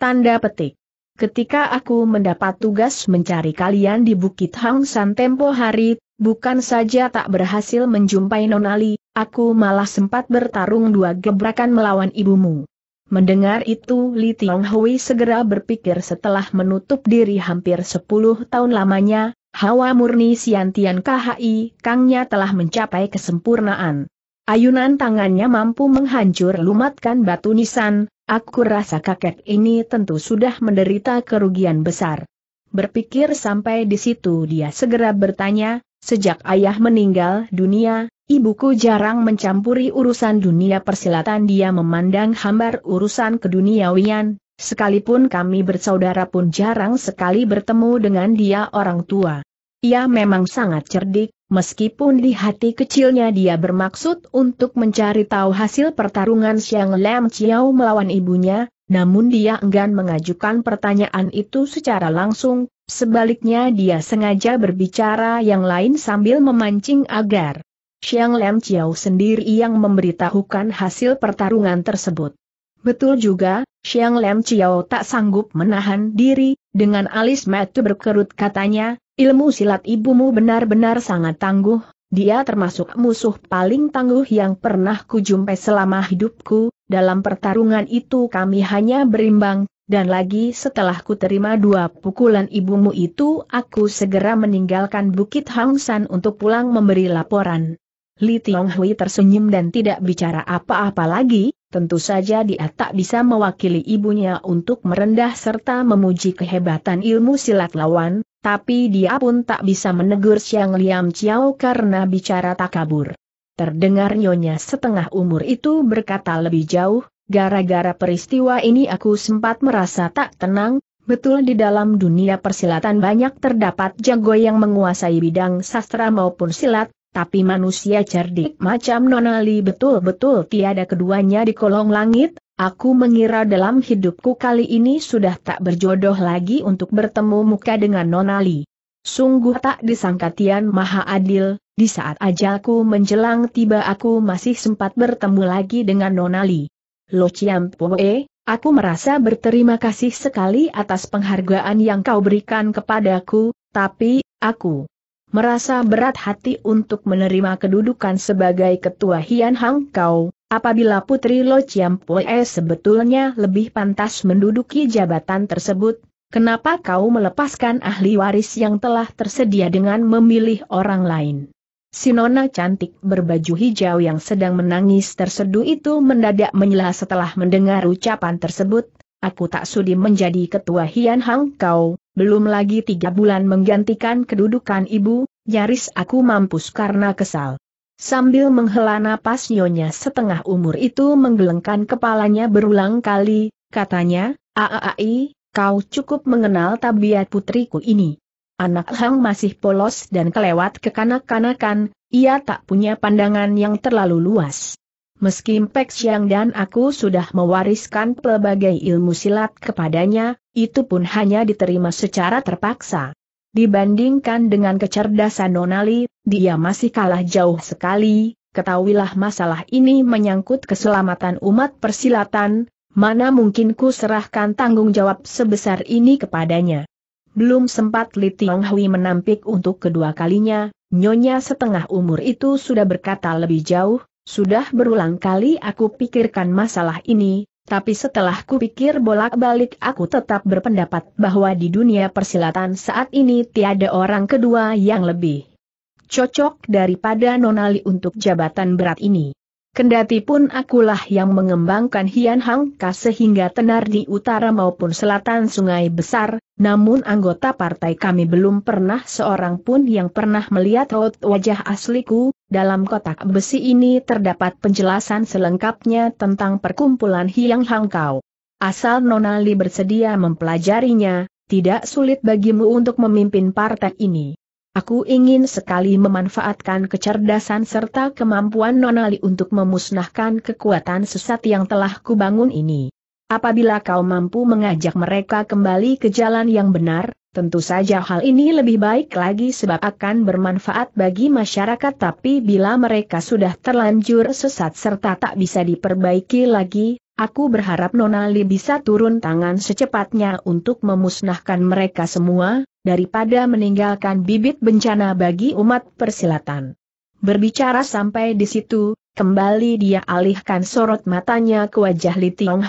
Tanda petik. Ketika aku mendapat tugas mencari kalian di Bukit Hang San tempo hari, bukan saja tak berhasil menjumpai Nonali, aku malah sempat bertarung dua gebrakan melawan ibumu. Mendengar itu Li Tiong Hui segera berpikir setelah menutup diri hampir 10 tahun lamanya, Hawa murni Siantian KHI, Kangnya telah mencapai kesempurnaan. Ayunan tangannya mampu menghancur lumatkan batu nisan, aku rasa kakek ini tentu sudah menderita kerugian besar. Berpikir sampai di situ dia segera bertanya, sejak ayah meninggal dunia, ibuku jarang mencampuri urusan dunia persilatan dia memandang hambar urusan keduniawian, Sekalipun kami bersaudara pun jarang sekali bertemu dengan dia orang tua. Ia memang sangat cerdik, meskipun di hati kecilnya dia bermaksud untuk mencari tahu hasil pertarungan Siang Lam Chiao melawan ibunya, namun dia enggan mengajukan pertanyaan itu secara langsung, sebaliknya dia sengaja berbicara yang lain sambil memancing agar Siang Lam Chiao sendiri yang memberitahukan hasil pertarungan tersebut. Betul juga, Xiang Lem Chiao tak sanggup menahan diri, dengan alis mata berkerut katanya, ilmu silat ibumu benar-benar sangat tangguh, dia termasuk musuh paling tangguh yang pernah kujumpai selama hidupku, dalam pertarungan itu kami hanya berimbang, dan lagi setelah ku terima dua pukulan ibumu itu aku segera meninggalkan Bukit San untuk pulang memberi laporan. Li Tionghui tersenyum dan tidak bicara apa-apa lagi, Tentu saja dia tak bisa mewakili ibunya untuk merendah serta memuji kehebatan ilmu silat lawan, tapi dia pun tak bisa menegur siang Liam Chiao karena bicara takabur. Terdengar nyonya setengah umur itu berkata lebih jauh, gara-gara peristiwa ini aku sempat merasa tak tenang, betul di dalam dunia persilatan banyak terdapat jago yang menguasai bidang sastra maupun silat, tapi manusia cerdik macam Nonali betul-betul tiada keduanya di kolong langit, aku mengira dalam hidupku kali ini sudah tak berjodoh lagi untuk bertemu muka dengan Nonali. Sungguh tak disangka Tian Maha Adil, di saat ajalku menjelang tiba aku masih sempat bertemu lagi dengan Nonali. Lo Chiam Poe, aku merasa berterima kasih sekali atas penghargaan yang kau berikan kepadaku, tapi, aku merasa berat hati untuk menerima kedudukan sebagai ketua Hian Hang Kau, apabila Putri Lo Chiam Poe sebetulnya lebih pantas menduduki jabatan tersebut, kenapa kau melepaskan ahli waris yang telah tersedia dengan memilih orang lain? Sinona cantik berbaju hijau yang sedang menangis tersedu itu mendadak menyela setelah mendengar ucapan tersebut, aku tak sudi menjadi ketua Hian Hang Kau, belum lagi tiga bulan menggantikan kedudukan ibu, nyaris aku mampus karena kesal. Sambil menghela napas nyonya setengah umur itu menggelengkan kepalanya berulang kali, katanya, Aaai, kau cukup mengenal tabiat putriku ini. Anak Hang masih polos dan kelewat kekanak-kanakan, ia tak punya pandangan yang terlalu luas meski Mpek Siang dan aku sudah mewariskan pelbagai ilmu silat kepadanya, itu pun hanya diterima secara terpaksa. Dibandingkan dengan kecerdasan Nonali, dia masih kalah jauh sekali, ketahuilah masalah ini menyangkut keselamatan umat persilatan, mana mungkin ku serahkan tanggung jawab sebesar ini kepadanya. Belum sempat Li Tiong Hui menampik untuk kedua kalinya, nyonya setengah umur itu sudah berkata lebih jauh, sudah berulang kali aku pikirkan masalah ini, tapi setelah kupikir bolak-balik aku tetap berpendapat bahwa di dunia persilatan saat ini tiada orang kedua yang lebih cocok daripada Nonali untuk jabatan berat ini. Kendati pun akulah yang mengembangkan Hian Hang Ka sehingga tenar di utara maupun selatan sungai besar, namun anggota partai kami belum pernah seorang pun yang pernah melihat wajah asliku, dalam kotak besi ini terdapat penjelasan selengkapnya tentang perkumpulan Hiang Hangkau. Asal Nonali bersedia mempelajarinya, tidak sulit bagimu untuk memimpin partai ini. Aku ingin sekali memanfaatkan kecerdasan serta kemampuan Nonali untuk memusnahkan kekuatan sesat yang telah kubangun ini. Apabila kau mampu mengajak mereka kembali ke jalan yang benar, Tentu saja hal ini lebih baik lagi sebab akan bermanfaat bagi masyarakat tapi bila mereka sudah terlanjur sesat serta tak bisa diperbaiki lagi, aku berharap Nonali bisa turun tangan secepatnya untuk memusnahkan mereka semua, daripada meninggalkan bibit bencana bagi umat persilatan. Berbicara sampai di situ, kembali dia alihkan sorot matanya ke wajah Li Tiong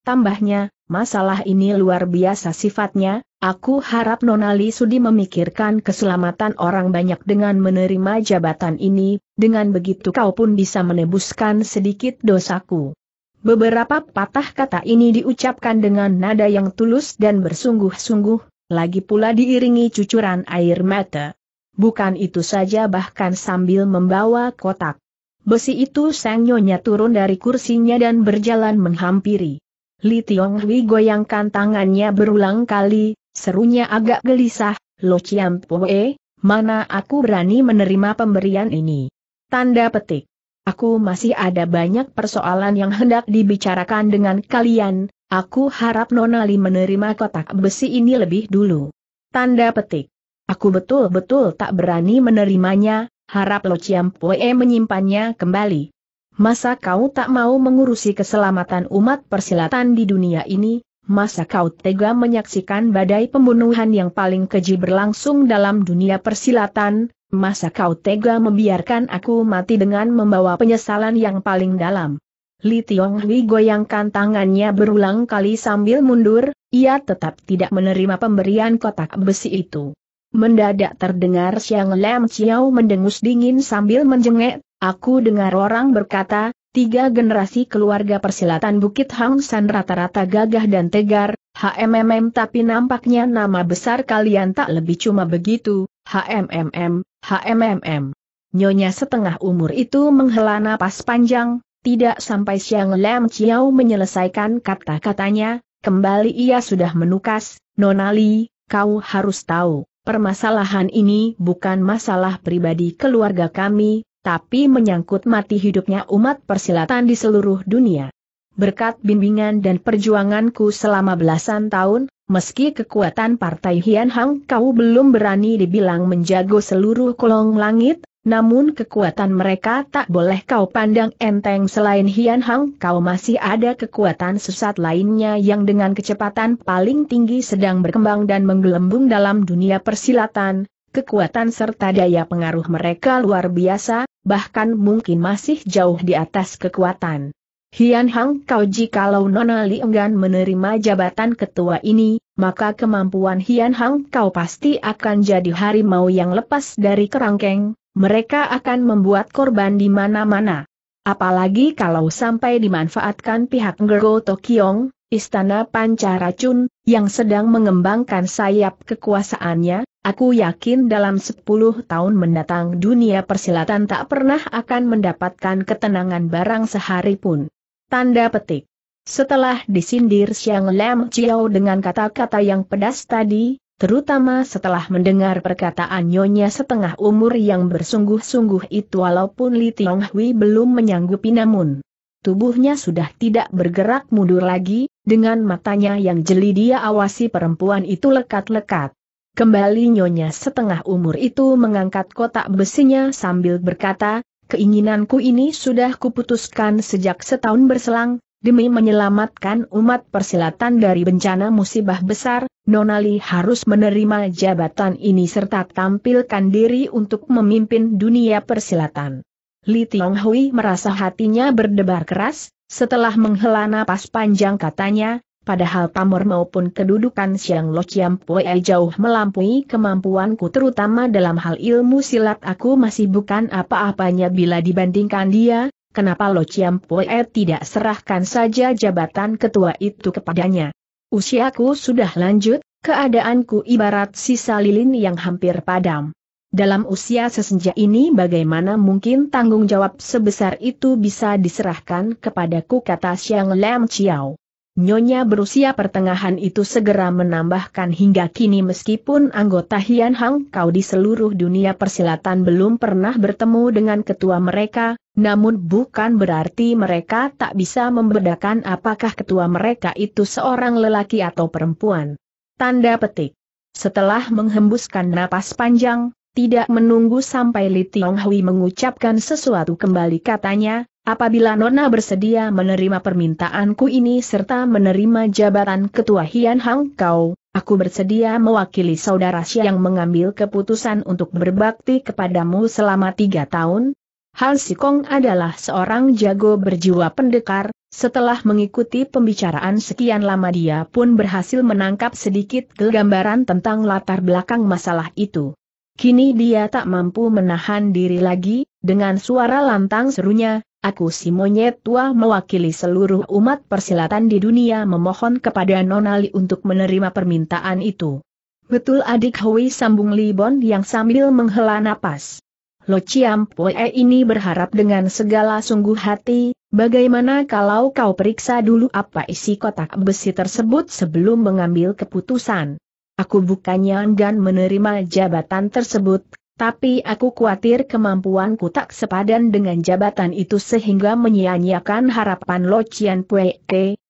Tambahnya, masalah ini luar biasa sifatnya, aku harap Nonali Sudi memikirkan keselamatan orang banyak dengan menerima jabatan ini, dengan begitu kau pun bisa menebuskan sedikit dosaku. Beberapa patah kata ini diucapkan dengan nada yang tulus dan bersungguh-sungguh, lagi pula diiringi cucuran air mata. Bukan itu saja bahkan sambil membawa kotak. Besi itu sang nyonya turun dari kursinya dan berjalan menghampiri. Li Tiong Hui goyangkan tangannya berulang kali, serunya agak gelisah, Lo Chiam Pue, mana aku berani menerima pemberian ini? Tanda petik. Aku masih ada banyak persoalan yang hendak dibicarakan dengan kalian, aku harap Nonali menerima kotak besi ini lebih dulu. Tanda petik. Aku betul-betul tak berani menerimanya, harap Lo Chiam Pue menyimpannya kembali. Masa kau tak mau mengurusi keselamatan umat persilatan di dunia ini? Masa kau tega menyaksikan badai pembunuhan yang paling keji berlangsung dalam dunia persilatan? Masa kau tega membiarkan aku mati dengan membawa penyesalan yang paling dalam? Li Tiong Hui goyangkan tangannya berulang kali sambil mundur, ia tetap tidak menerima pemberian kotak besi itu. Mendadak terdengar Xiang Lam Chiao mendengus dingin sambil menjengek, Aku dengar orang berkata, tiga generasi keluarga persilatan Bukit Hang San rata-rata gagah dan tegar, HMMM tapi nampaknya nama besar kalian tak lebih cuma begitu, HMMM, HMMM. Nyonya setengah umur itu menghela napas panjang, tidak sampai siang Lam Chiao menyelesaikan kata-katanya, kembali ia sudah menukas, Nonali, kau harus tahu. Permasalahan ini bukan masalah pribadi keluarga kami, tapi menyangkut mati hidupnya umat persilatan di seluruh dunia. Berkat bimbingan dan perjuanganku selama belasan tahun, meski kekuatan Partai Hian Hang kau belum berani dibilang menjago seluruh kolong langit, namun kekuatan mereka tak boleh kau pandang enteng selain Hian Hang kau masih ada kekuatan sesat lainnya yang dengan kecepatan paling tinggi sedang berkembang dan menggelembung dalam dunia persilatan, kekuatan serta daya pengaruh mereka luar biasa, bahkan mungkin masih jauh di atas kekuatan. Hian Hang kau jikalau Nona Li enggan menerima jabatan ketua ini, maka kemampuan Hian Hang kau pasti akan jadi harimau yang lepas dari kerangkeng, mereka akan membuat korban di mana-mana. Apalagi kalau sampai dimanfaatkan pihak Ngergo Tokyong, Istana Pancaracun, yang sedang mengembangkan sayap kekuasaannya, aku yakin dalam 10 tahun mendatang dunia persilatan tak pernah akan mendapatkan ketenangan barang sehari pun. Tanda petik. Setelah disindir Siang Lam Chiao dengan kata-kata yang pedas tadi, terutama setelah mendengar perkataan nyonya setengah umur yang bersungguh-sungguh itu walaupun Li Tiong Hui belum menyanggupi namun. Tubuhnya sudah tidak bergerak mundur lagi, dengan matanya yang jeli dia awasi perempuan itu lekat-lekat. Kembali nyonya setengah umur itu mengangkat kotak besinya sambil berkata, keinginanku ini sudah kuputuskan sejak setahun berselang, demi menyelamatkan umat persilatan dari bencana musibah besar, Nonali harus menerima jabatan ini serta tampilkan diri untuk memimpin dunia persilatan. Li Tiong Hui merasa hatinya berdebar keras, setelah menghela napas panjang katanya, padahal pamor maupun kedudukan Siang Lo Chiam Pue jauh melampaui kemampuanku terutama dalam hal ilmu silat aku masih bukan apa-apanya bila dibandingkan dia, kenapa Lo Chiam Pue tidak serahkan saja jabatan ketua itu kepadanya. Usiaku sudah lanjut, keadaanku ibarat sisa lilin yang hampir padam. Dalam usia sesenja ini bagaimana mungkin tanggung jawab sebesar itu bisa diserahkan kepadaku kata Siang Lam Chiao. Nyonya berusia pertengahan itu segera menambahkan hingga kini meskipun anggota Hian Hang Kau di seluruh dunia persilatan belum pernah bertemu dengan ketua mereka, namun bukan berarti mereka tak bisa membedakan apakah ketua mereka itu seorang lelaki atau perempuan. Tanda petik. Setelah menghembuskan napas panjang, tidak menunggu sampai Li Tiong mengucapkan sesuatu kembali katanya, apabila Nona bersedia menerima permintaanku ini serta menerima jabatan Ketua Hian Hang Kau, aku bersedia mewakili saudara yang mengambil keputusan untuk berbakti kepadamu selama tiga tahun. Han Sikong adalah seorang jago berjiwa pendekar, setelah mengikuti pembicaraan sekian lama dia pun berhasil menangkap sedikit gambaran tentang latar belakang masalah itu. Kini dia tak mampu menahan diri lagi, dengan suara lantang serunya, aku si monyet tua mewakili seluruh umat persilatan di dunia memohon kepada Nonali untuk menerima permintaan itu. Betul adik Hui sambung Libon yang sambil menghela napas. Lo Chiam Pue ini berharap dengan segala sungguh hati, bagaimana kalau kau periksa dulu apa isi kotak besi tersebut sebelum mengambil keputusan. Aku bukannya enggan menerima jabatan tersebut, tapi aku khawatir kemampuanku tak sepadan dengan jabatan itu sehingga menyia-nyiakan harapan Lo Chien Pue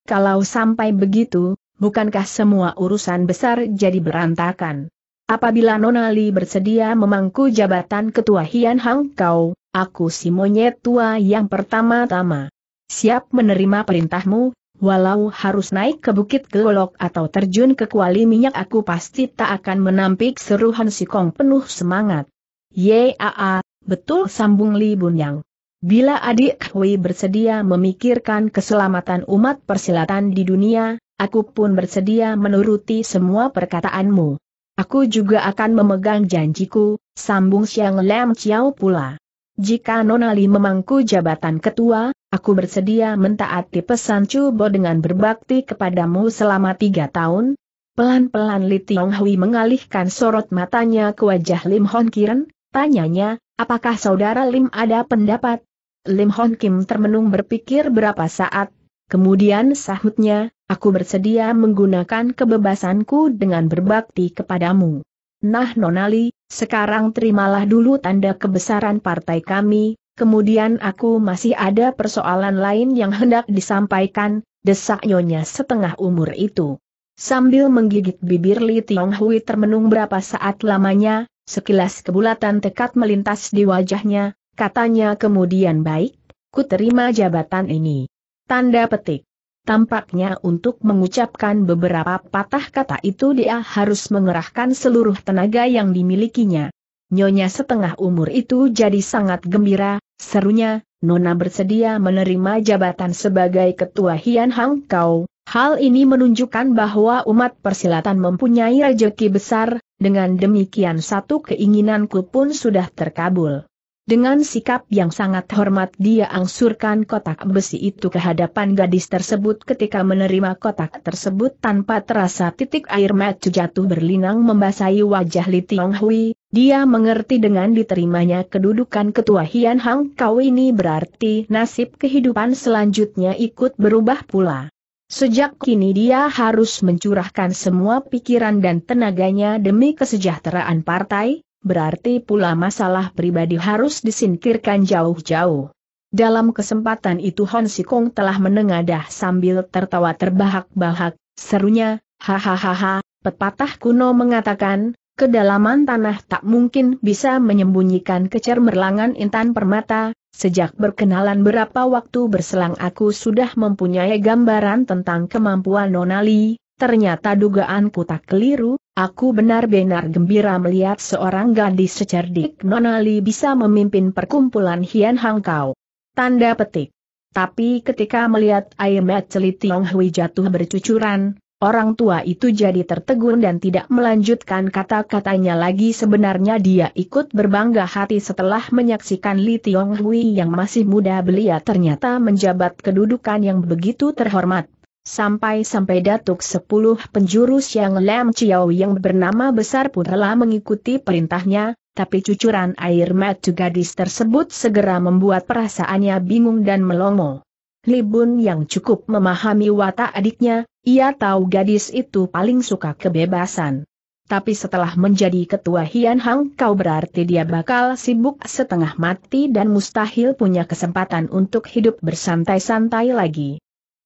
kalau sampai begitu, bukankah semua urusan besar jadi berantakan? Apabila Nonali bersedia memangku jabatan ketua Hian Hang Kau, aku si monyet tua yang pertama-tama. Siap menerima perintahmu, Walau harus naik ke Bukit Gelok atau terjun ke kuali minyak aku pasti tak akan menampik seruhan si Kong penuh semangat. Yaa, betul sambung Li Bunyang. Bila adik Hui bersedia memikirkan keselamatan umat persilatan di dunia, aku pun bersedia menuruti semua perkataanmu. Aku juga akan memegang janjiku, sambung Xiang Lam Chiao pula. Jika Nonali memangku jabatan ketua, aku bersedia mentaati pesan Cubo dengan berbakti kepadamu selama tiga tahun. Pelan-pelan Li Tiong mengalihkan sorot matanya ke wajah Lim Hon Kiren, tanyanya, apakah saudara Lim ada pendapat? Lim Hon Kim termenung berpikir berapa saat, kemudian sahutnya, aku bersedia menggunakan kebebasanku dengan berbakti kepadamu. Nah Nonali, sekarang terimalah dulu tanda kebesaran partai kami, kemudian aku masih ada persoalan lain yang hendak disampaikan, desak nyonya setengah umur itu. Sambil menggigit bibir Li Tiong Hui termenung berapa saat lamanya, sekilas kebulatan tekad melintas di wajahnya, katanya kemudian baik, ku terima jabatan ini. Tanda petik. Tampaknya untuk mengucapkan beberapa patah kata itu dia harus mengerahkan seluruh tenaga yang dimilikinya. Nyonya setengah umur itu jadi sangat gembira, serunya, Nona bersedia menerima jabatan sebagai ketua Hian Hang Kau. Hal ini menunjukkan bahwa umat persilatan mempunyai rejeki besar, dengan demikian satu keinginanku pun sudah terkabul. Dengan sikap yang sangat hormat dia angsurkan kotak besi itu ke hadapan gadis tersebut ketika menerima kotak tersebut tanpa terasa titik air mata jatuh berlinang membasahi wajah Li Tiong Hui, dia mengerti dengan diterimanya kedudukan ketua Hian Hang Kau ini berarti nasib kehidupan selanjutnya ikut berubah pula. Sejak kini dia harus mencurahkan semua pikiran dan tenaganya demi kesejahteraan partai, berarti pula masalah pribadi harus disingkirkan jauh-jauh. Dalam kesempatan itu Hon Sikong telah menengadah sambil tertawa terbahak-bahak, serunya, hahaha, pepatah kuno mengatakan, kedalaman tanah tak mungkin bisa menyembunyikan kecermerlangan intan permata, sejak berkenalan berapa waktu berselang aku sudah mempunyai gambaran tentang kemampuan Nonali, ternyata dugaanku tak keliru, Aku benar-benar gembira melihat seorang gadis secerdik Nonali bisa memimpin perkumpulan Hian Hangkau. Tanda petik. Tapi ketika melihat air Celi Tiong Hui jatuh bercucuran, orang tua itu jadi tertegun dan tidak melanjutkan kata-katanya lagi sebenarnya dia ikut berbangga hati setelah menyaksikan Li Tiong Hui yang masih muda belia ternyata menjabat kedudukan yang begitu terhormat. Sampai-sampai Datuk Sepuluh Penjuru Siang Lam Chiao yang bernama besar pun rela mengikuti perintahnya, tapi cucuran air mata gadis tersebut segera membuat perasaannya bingung dan melongo. Libun yang cukup memahami watak adiknya, ia tahu gadis itu paling suka kebebasan. Tapi setelah menjadi ketua Hian Hang kau berarti dia bakal sibuk setengah mati dan mustahil punya kesempatan untuk hidup bersantai-santai lagi.